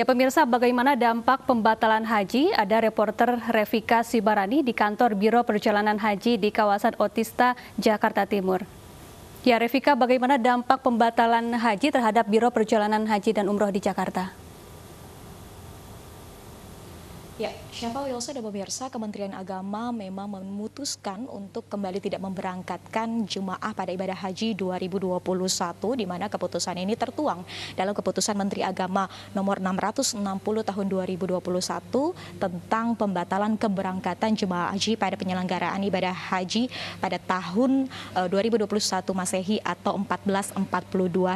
Ya pemirsa, bagaimana dampak pembatalan haji? Ada reporter Revika Sibarani di kantor Biro Perjalanan Haji di kawasan Otista, Jakarta Timur. Ya Revika, bagaimana dampak pembatalan haji terhadap Biro Perjalanan Haji dan Umroh di Jakarta? Ya, Syafa Wilson dan pemirsa Kementerian Agama memang memutuskan untuk kembali tidak memberangkatkan jemaah pada ibadah haji 2021 di mana keputusan ini tertuang dalam keputusan Menteri Agama nomor 660 tahun 2021 tentang pembatalan keberangkatan jemaah haji pada penyelenggaraan ibadah haji pada tahun 2021 eh, Masehi atau 1442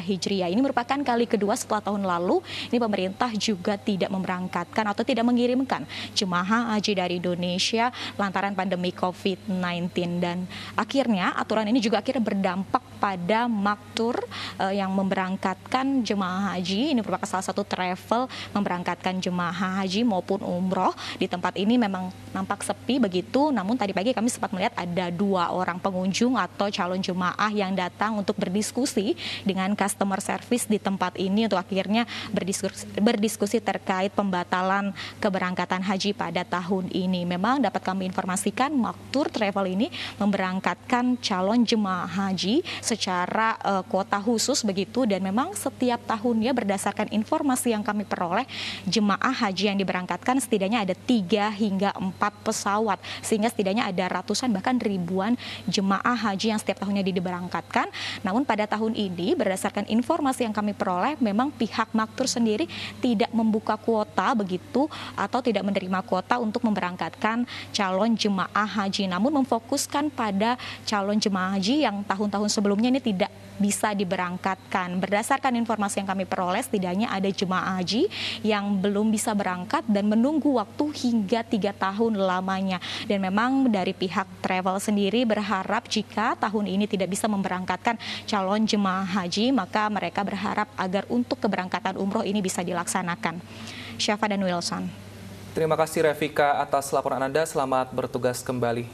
Hijriah. Ini merupakan kali kedua setelah tahun lalu ini pemerintah juga tidak memberangkatkan atau tidak mengirimkan jemaah haji dari Indonesia lantaran pandemi COVID-19 dan akhirnya aturan ini juga akhirnya berdampak pada maktur uh, yang memberangkatkan jemaah haji. Ini merupakan salah satu travel memberangkatkan jemaah haji maupun umroh. Di tempat ini memang nampak sepi begitu, namun tadi pagi kami sempat melihat ada dua orang pengunjung atau calon jemaah yang datang untuk berdiskusi dengan customer service di tempat ini untuk akhirnya berdiskusi, berdiskusi terkait pembatalan keberangkatan haji pada tahun ini. Memang dapat kami informasikan Maktur Travel ini memberangkatkan calon jemaah haji secara uh, kuota khusus begitu dan memang setiap tahunnya berdasarkan informasi yang kami peroleh jemaah haji yang diberangkatkan setidaknya ada 3 hingga 4 pesawat sehingga setidaknya ada ratusan bahkan ribuan jemaah haji yang setiap tahunnya diberangkatkan. Namun pada tahun ini berdasarkan informasi yang kami peroleh memang pihak Maktur sendiri tidak membuka kuota begitu atau tidak menerima kuota untuk memberangkatkan calon jemaah haji namun memfokuskan pada calon jemaah haji yang tahun-tahun sebelumnya jemaahnya ini tidak bisa diberangkatkan. Berdasarkan informasi yang kami peroleh, setidaknya ada jemaah haji yang belum bisa berangkat dan menunggu waktu hingga tiga tahun lamanya. Dan memang dari pihak travel sendiri berharap jika tahun ini tidak bisa memberangkatkan calon jemaah haji, maka mereka berharap agar untuk keberangkatan umroh ini bisa dilaksanakan. Syafa dan Wilson. Terima kasih Revika atas laporan Anda. Selamat bertugas kembali.